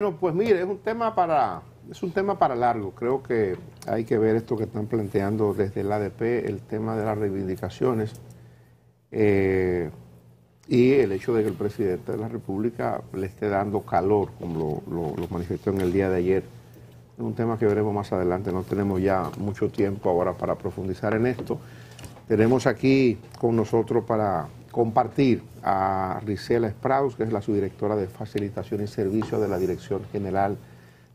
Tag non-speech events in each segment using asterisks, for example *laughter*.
Bueno, pues mire, es un tema para es un tema para largo. Creo que hay que ver esto que están planteando desde el ADP, el tema de las reivindicaciones eh, y el hecho de que el presidente de la República le esté dando calor, como lo, manifestó en el día de ayer. Es Un tema que veremos más adelante. No tenemos ya mucho tiempo ahora para profundizar en esto. Tenemos aquí con nosotros para compartir a Risela Sprouse, que es la subdirectora de Facilitación y Servicio de la Dirección General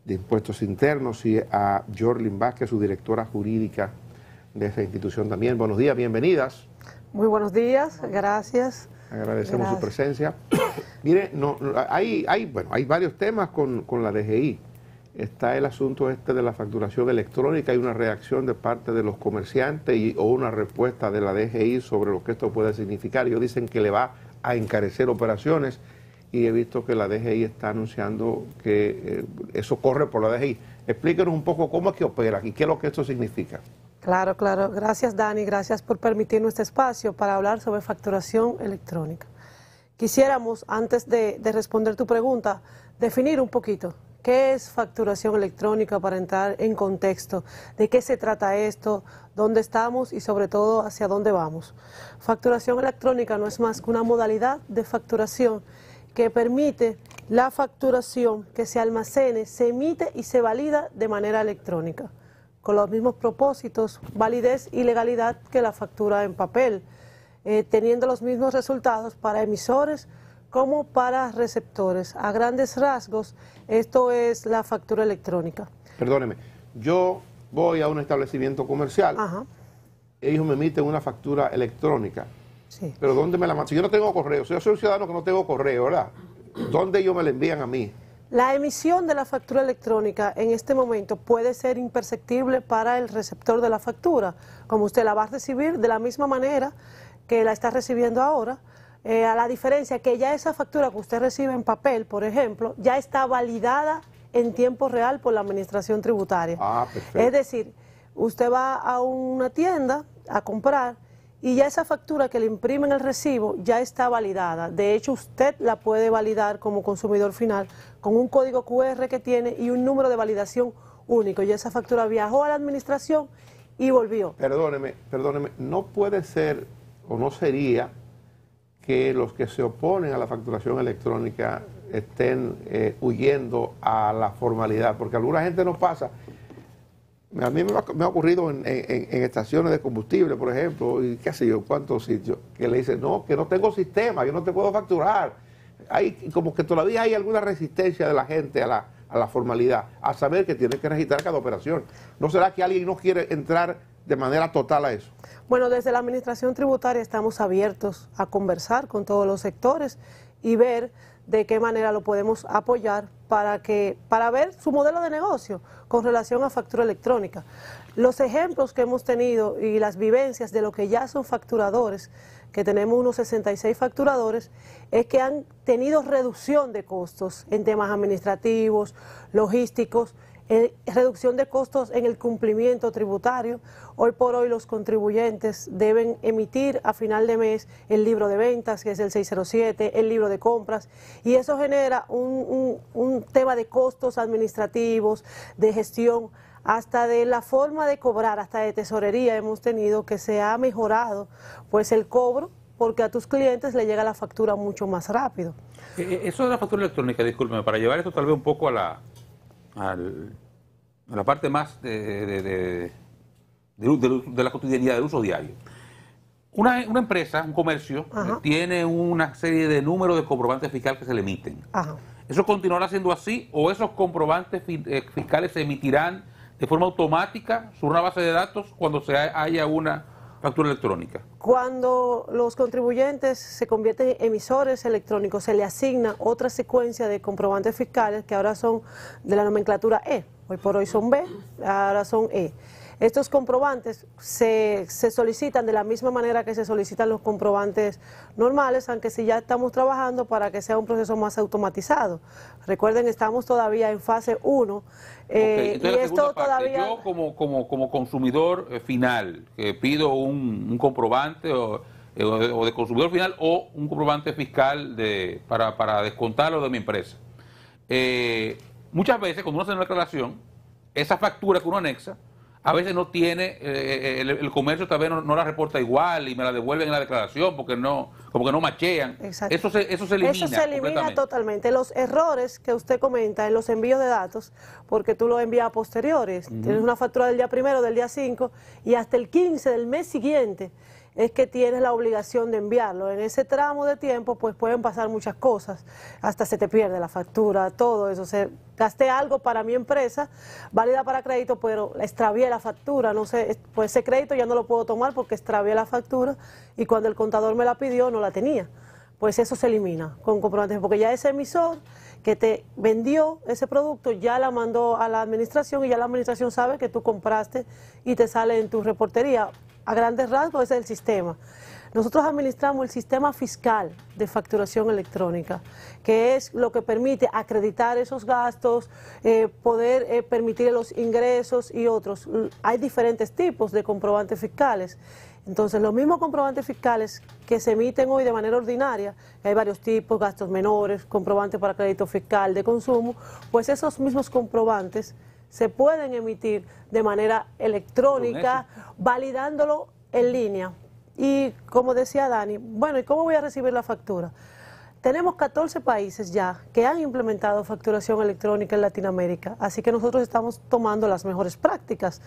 de Impuestos Internos, y a Jorlin Vázquez, su directora jurídica de esta institución también. Buenos días, bienvenidas. Muy buenos días, gracias. Agradecemos su presencia. *coughs* Mire, no, hay, hay, bueno, hay varios temas con, con la DGI está el asunto este de la facturación electrónica. Hay una reacción de parte de los comerciantes y, o una respuesta de la DGI sobre lo que esto puede significar. Ellos dicen que le va a encarecer operaciones y he visto que la DGI está anunciando que eh, eso corre por la DGI. Explíquenos un poco cómo es que opera y qué es lo que esto significa. Claro, claro. Gracias, Dani. Gracias por permitirnos este espacio para hablar sobre facturación electrónica. Quisiéramos, antes de responder tu pregunta, definir un poquito ¿Qué es facturación electrónica para entrar en contexto? ¿De qué se trata esto? ¿Dónde estamos y sobre todo hacia dónde vamos? Facturación electrónica no es más que una modalidad de facturación que permite la facturación que se almacene, se emite y se valida de manera electrónica, con los mismos propósitos, validez y legalidad que la factura en papel, eh, teniendo los mismos resultados para emisores, como para receptores. A grandes rasgos, esto es la factura electrónica. Perdóneme, yo voy a un establecimiento comercial, Ajá. ellos me emiten una factura electrónica. Sí. Pero ¿dónde me la mandan? Si yo no tengo correo, si yo soy un ciudadano que no tengo correo, ¿verdad? ¿Dónde ellos me la envían a mí? La emisión de la factura electrónica en este momento puede ser imperceptible para el receptor de la factura, como usted la va a recibir de la misma manera que la está recibiendo ahora eh, a la diferencia que ya esa factura que usted recibe en papel, por ejemplo, ya está validada en tiempo real por la administración tributaria. Ah, es decir, usted va a una tienda a comprar y ya esa factura que le imprimen el recibo ya está validada. De hecho, usted la puede validar como consumidor final con un código QR que tiene y un número de validación único. Y esa factura viajó a la administración y volvió. Perdóneme, perdóneme, no puede ser o no sería que los que se oponen a la facturación electrónica estén eh, huyendo a la formalidad, porque alguna gente nos pasa. A mí me ha, ocurrido en, estaciones de combustible, por ejemplo, y qué sé yo, cuántos sitios, que le dicen, no, que no tengo sistema, yo no te puedo facturar. Hay, como que todavía hay alguna resistencia de la gente a la, formalidad, a saber que tiene que registrar cada operación. ¿No será que alguien no quiere entrar de manera total a eso? Bueno, desde la Administración Tributaria estamos abiertos a conversar con todos los sectores y ver de qué manera lo podemos apoyar para, que, para ver su modelo de negocio con relación a factura electrónica. Los ejemplos que hemos tenido y las vivencias de lo que ya son facturadores, que tenemos unos 66 facturadores, es que han tenido reducción de costos en temas administrativos, logísticos eh, reducción de costos en el cumplimiento tributario. Hoy por hoy los contribuyentes deben emitir a final de mes el libro de ventas, que es el 607, el libro de compras, y eso genera un, tema de costos administrativos, de gestión hasta de la forma de cobrar, hasta de tesorería hemos tenido que se ha mejorado pues el cobro porque a tus clientes le llega la factura mucho más rápido. Eh, eh, eso de la factura electrónica, discúlpeme, para llevar esto tal vez un poco a la, al en la parte más de, la cotidianidad del uso diario. Una, empresa, un comercio, eh, tiene una serie de números de comprobantes fiscales que se le emiten. ¿Eso continuará siendo así o esos comprobantes eh, fiscales se emitirán de forma automática sobre una base de datos cuando se haya una factura electrónica? Cuando los contribuyentes se convierten en emisores electrónicos, se le asigna otra secuencia de comprobantes fiscales que ahora son de la nomenclatura E hoy por hoy son B, ahora son E. Estos comprobantes se, solicitan de la misma manera que se solicitan los comprobantes normales, aunque si ya estamos trabajando para que sea un proceso más automatizado. Recuerden, estamos todavía en fase 1 eh, y esto todavía... Yo como, consumidor eh, final, que eh, pido un, comprobante o, de consumidor final o un comprobante fiscal para, para descontarlo de mi empresa. Eh, Muchas veces cuando uno hace una declaración, esa factura que uno anexa, a veces no tiene, eh, eh, el, comercio tal vez no, la reporta igual y me la devuelven en la declaración porque no, como que no machean. Exacto. Eso se, se elimina. Eso se elimina totalmente. Los errores que usted comenta en los envíos de datos, porque tú lo envías a posteriores, tienes una factura del día primero, del día 5 y hasta el 15 del mes siguiente es que tienes la obligación de enviarlo. En ese tramo de tiempo, pues pueden pasar muchas cosas. Hasta se te pierde la factura, todo eso. Se, gasté algo para mi empresa, válida para crédito, pero extravié la factura. No sé, pues ese crédito ya no lo puedo tomar porque extravié la factura y cuando el contador me la pidió no la tenía. Pues eso se elimina con comprobantes, porque ya ese emisor que te vendió ese producto ya la mandó a la administración y ya la administración sabe que tú compraste y te sale en tu reportería. A grandes rasgos es el sistema. Nosotros administramos el sistema fiscal de facturación electrónica, que es lo que permite acreditar esos gastos, eh, poder eh, permitir los ingresos y otros. Hay diferentes tipos de comprobantes fiscales. Entonces, los mismos comprobantes fiscales que se emiten hoy de manera ordinaria, hay varios tipos, gastos menores, comprobantes para crédito fiscal de consumo, pues esos mismos comprobantes se pueden emitir de manera electrónica, validándolo en línea. Y como decía Dani, bueno, ¿y cómo voy a recibir la factura? Tenemos 14 países ya que han implementado facturación electrónica en Latinoamérica, así que nosotros estamos tomando las mejores prácticas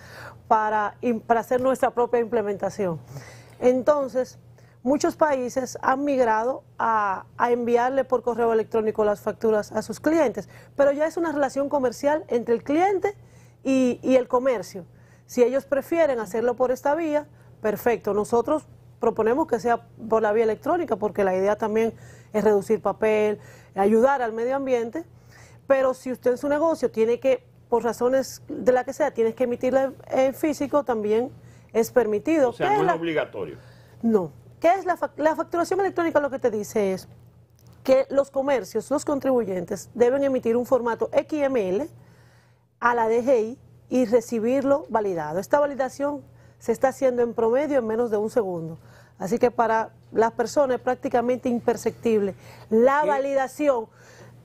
para, para hacer nuestra propia implementación. Entonces, muchos países han migrado a, enviarle por correo electrónico las facturas a sus clientes, pero ya es una relación comercial entre el cliente y, el comercio. Si ellos prefieren hacerlo por esta vía, perfecto. Nosotros proponemos que sea por la vía electrónica porque la idea también es reducir papel, ayudar al medio ambiente, pero si usted en su negocio tiene que, por razones de la que sea, tiene que emitirla en físico, también es permitido. O sea, no es obligatorio. No, ¿Qué es la, facturación electrónica? Lo que te dice es que los comercios, los contribuyentes, deben emitir un formato XML a la DGI y recibirlo validado. Esta validación se está haciendo en promedio en menos de un segundo. Así que para las personas es prácticamente imperceptible. La validación,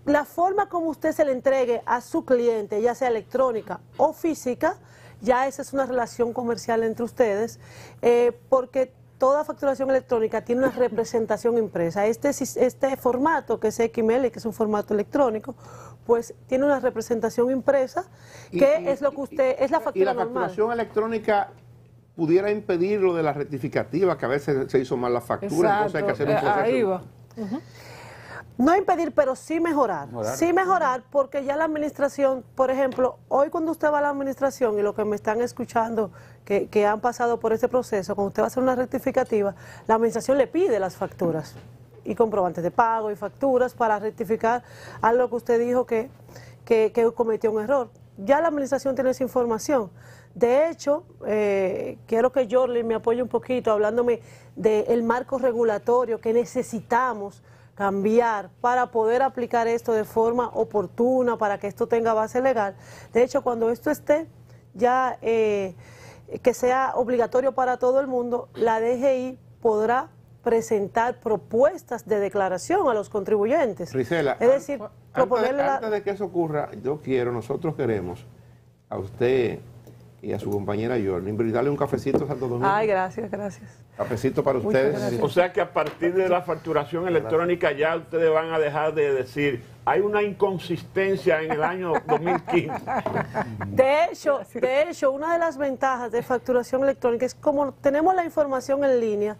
la forma como usted se le entregue a su cliente, ya sea electrónica o física, ya esa es una relación comercial entre ustedes, eh, porque toda facturación electrónica tiene una representación impresa. Este, este formato que es XML, que es un formato electrónico, pues tiene una representación impresa, que es lo que usted, es la factura normal. Y la facturación electrónica pudiera impedir lo de la rectificativa, que a veces se hizo mal la factura, entonces hay que hacer un eh, proceso. No impedir, pero sí mejorar. Sí mejorar, porque ya la administración, por ejemplo, hoy cuando usted va a la administración y lo que me están escuchando que, han pasado por este proceso, cuando usted va a hacer una rectificativa, la administración le pide las facturas y comprobantes de pago y facturas para rectificar algo que usted dijo que, que, cometió un error. Ya la administración tiene esa información. De hecho, eh, quiero que Jorley me apoye un poquito hablándome del marco regulatorio que necesitamos cambiar para poder aplicar esto de forma oportuna, para que esto tenga base legal. De hecho, cuando esto esté ya eh, que sea obligatorio para todo el mundo, la DGI podrá presentar propuestas de declaración a los contribuyentes. es decir, antes de que eso ocurra, yo quiero, nosotros queremos a usted y a su compañera Yorn. Invitarle un cafecito a Santo Domingo. Ay, gracias, gracias. Cafecito para ustedes. O sea que a partir de la facturación electrónica ya ustedes van a dejar de decir, hay una inconsistencia en el año 2015. *laughs* De hecho, de hecho, una de las ventajas de facturación electrónica es como tenemos la información en línea.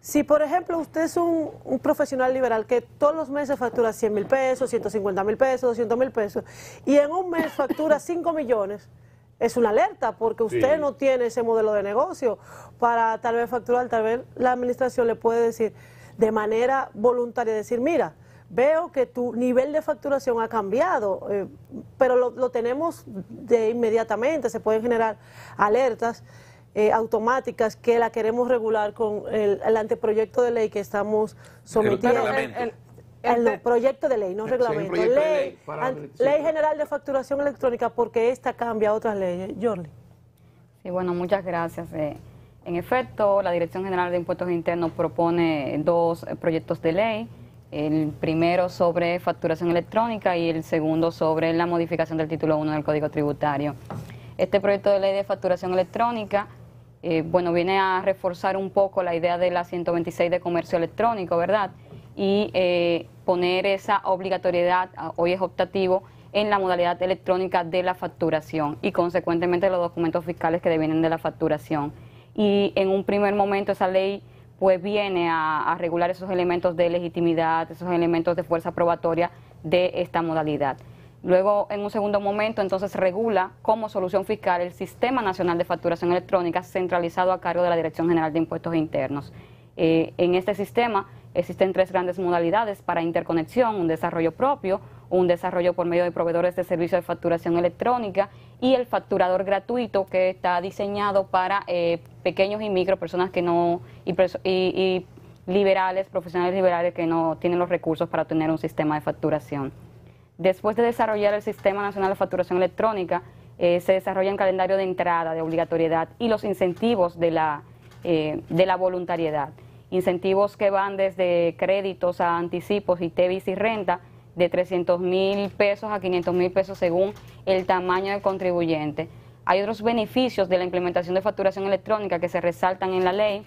Si, por ejemplo, usted es un, un, profesional liberal que todos los meses factura 100 mil pesos, 150 mil pesos, 200 mil pesos, y en un mes factura 5 millones, es una alerta porque usted no tiene ese modelo de negocio para tal vez facturar, tal vez la administración le puede decir de manera voluntaria, decir, mira, veo que tu nivel de facturación ha cambiado, eh, pero lo, tenemos de inmediatamente, se pueden generar alertas. Eh, automáticas que la queremos regular con el, anteproyecto de ley que estamos sometiendo. el, el este- proyecto de ley, no reglamento. Ley, General de Facturación Electrónica, porque esta cambia otras leyes. Jordi. Sí, bueno, muchas gracias. Eh, en efecto, la Dirección General de Impuestos Internos propone dos eh, proyectos de ley. El primero sobre facturación electrónica y el segundo sobre la modificación del título 1 del Código Tributario. Este proyecto de ley de facturación electrónica eh, bueno, viene a reforzar un poco la idea de la 126 de comercio electrónico, ¿verdad? y eh, poner esa obligatoriedad, ah, hoy es optativo, en la modalidad electrónica de la facturación y consecuentemente los documentos fiscales que devienen de la facturación. Y en un primer momento esa ley pues viene a, regular esos elementos de legitimidad, esos elementos de fuerza probatoria de esta modalidad. Luego, en un segundo momento, entonces regula como solución fiscal el Sistema Nacional de Facturación Electrónica centralizado a cargo de la Dirección General de Impuestos Internos. Eh, en este sistema Existen tres grandes modalidades para interconexión, un desarrollo propio, un desarrollo por medio de proveedores de servicios de facturación electrónica y el facturador gratuito que está diseñado para eh, pequeños y micro personas que no y, liberales, profesionales liberales que no tienen los recursos para tener un sistema de facturación. Después de desarrollar el Sistema Nacional de Facturación Electrónica, eh, se desarrolla un calendario de entrada, de obligatoriedad y los incentivos de la eh, voluntariedad incentivos que van desde créditos a anticipos y TEVIS y renta de 300 mil pesos a 500 mil pesos según el tamaño del contribuyente. Hay otros beneficios de la implementación de facturación electrónica que se resaltan en la ley,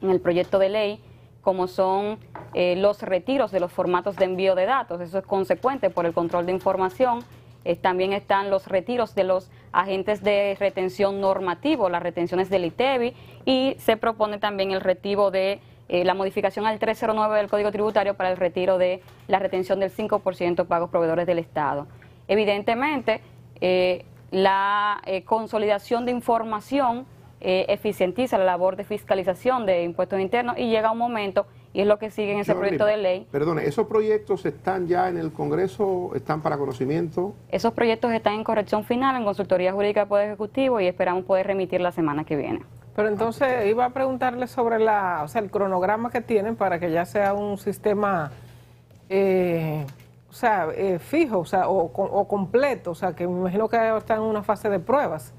en el proyecto de ley, como son eh, los retiros de los formatos de envío de datos. Eso es consecuente por el control de información eh, también están los retiros de los agentes de retención normativo, las retenciones del ITEBI, e y se propone también el retiro de eh, la modificación al 309 del Código Tributario para el retiro de la retención del 5% pagos proveedores del Estado. Evidentemente, eh, la consolidación de información eficientiza la labor de fiscalización de impuestos internos y llega un momento y es lo que sigue en ese proyecto de ley. Perdone, ¿esos proyectos están ya en el Congreso, están para conocimiento? Esos proyectos están en corrección final en Consultoría Jurídica del Poder Ejecutivo y esperamos poder remitir la semana que viene. Pero entonces ah, iba a preguntarle sobre la, o sea, el cronograma que tienen para que ya sea un sistema, eh, o sea, eh, fijo, o sea, o, completo, o sea, que me imagino que está en una fase de pruebas.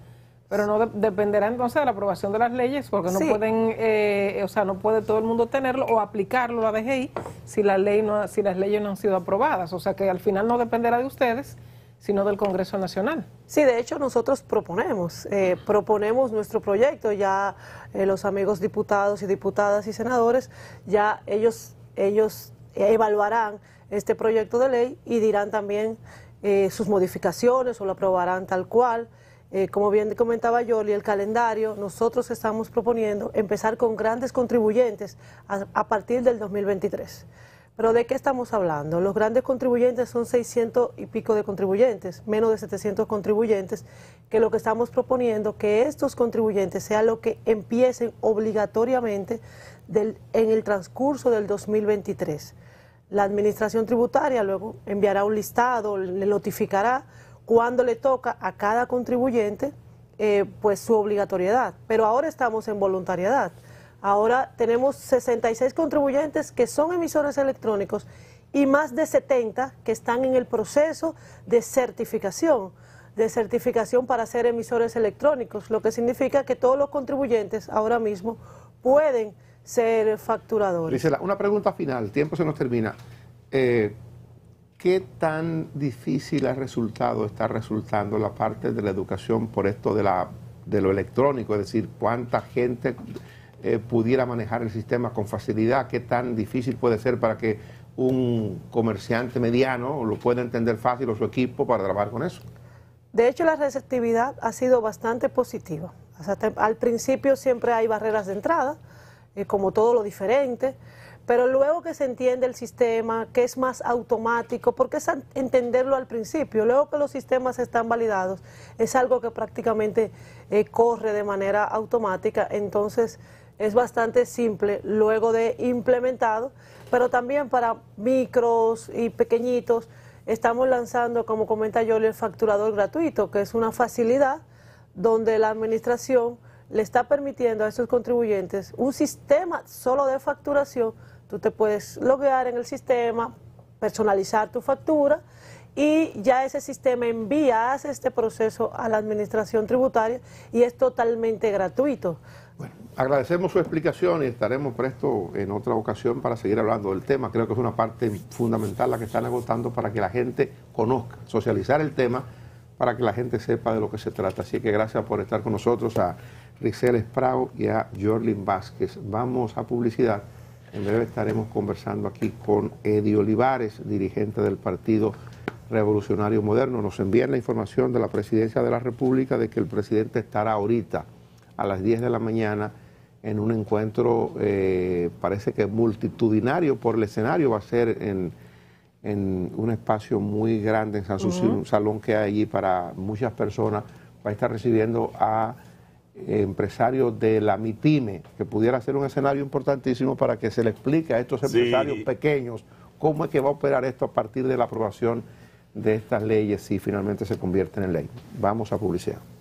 Pero no dependerá entonces de la aprobación de las leyes, porque no pueden, eh, o sea, no puede todo el mundo tenerlo o aplicarlo a la DGI si la ley no, si las leyes no han sido aprobadas. O sea que al final no dependerá de ustedes, sino del Congreso Nacional. Sí, de hecho nosotros proponemos, eh, proponemos nuestro proyecto. Ya eh, los amigos diputados y diputadas y senadores, ya ellos, ellos evaluarán este proyecto de ley y dirán también sus modificaciones o lo aprobarán tal cual. Eh, como bien comentaba Yoli, el calendario, nosotros estamos proponiendo empezar con grandes contribuyentes a, partir del 2023. Pero ¿de qué estamos hablando? Los grandes contribuyentes son 600 y pico de contribuyentes, menos de 700 contribuyentes, que lo que estamos proponiendo que estos contribuyentes sean los que empiecen obligatoriamente en el transcurso del 2023. La administración tributaria luego enviará un listado, le notificará cuando le toca a cada contribuyente eh, pues su obligatoriedad. Pero ahora estamos en voluntariedad. Ahora tenemos 66 contribuyentes que son emisores electrónicos y más de 70 que están en el proceso de certificación, de certificación para ser emisores electrónicos, lo que significa que todos los contribuyentes ahora mismo pueden ser facturadores. Grisela, una pregunta final, tiempo se nos termina. Eh, ¿Qué tan difícil ha resultado, está resultando la parte de la educación por esto de, la, de lo electrónico? Es decir, ¿cuánta gente eh, pudiera manejar el sistema con facilidad? ¿Qué tan difícil puede ser para que un comerciante mediano lo pueda entender fácil o su equipo para trabajar con eso? De hecho, la receptividad ha sido bastante positiva. al principio siempre hay barreras de entrada, eh, como todo lo diferente pero luego que se entiende el sistema, que es más automático, porque es entenderlo al principio, luego que los sistemas están validados, es algo que prácticamente eh, corre de manera automática, entonces es bastante simple luego de implementado, pero también para micros y pequeñitos estamos lanzando, como comenta yo el facturador gratuito, que es una facilidad donde la administración le está permitiendo a esos contribuyentes un sistema solo de facturación Tú te puedes loguear en el sistema, personalizar tu factura y ya ese sistema envía, hace este proceso a la administración tributaria y es totalmente gratuito. Bueno, agradecemos su explicación y estaremos presto en otra ocasión para seguir hablando del tema. Creo que es una parte fundamental la que están agotando para que la gente conozca, socializar el tema, para que la gente sepa de lo que se trata. Así que gracias por estar con nosotros a Rizel Esprao y a Jorlin Vázquez. Vamos a publicidad. En breve estaremos conversando aquí con Eddie Olivares, dirigente del Partido Revolucionario Moderno. Nos envían la información de la Presidencia de la República de que el presidente estará ahorita a las 10 de la mañana en un encuentro, eh, parece que multitudinario por el escenario, va a ser en, un espacio muy grande en San Susi, un salón que hay allí para muchas personas. Va a estar recibiendo a empresarios de la MIPIME, que pudiera ser un escenario importantísimo para que se le explique a estos empresarios pequeños cómo es que va a operar esto a partir de la aprobación de estas leyes si finalmente se convierten en ley. Vamos a publicidad.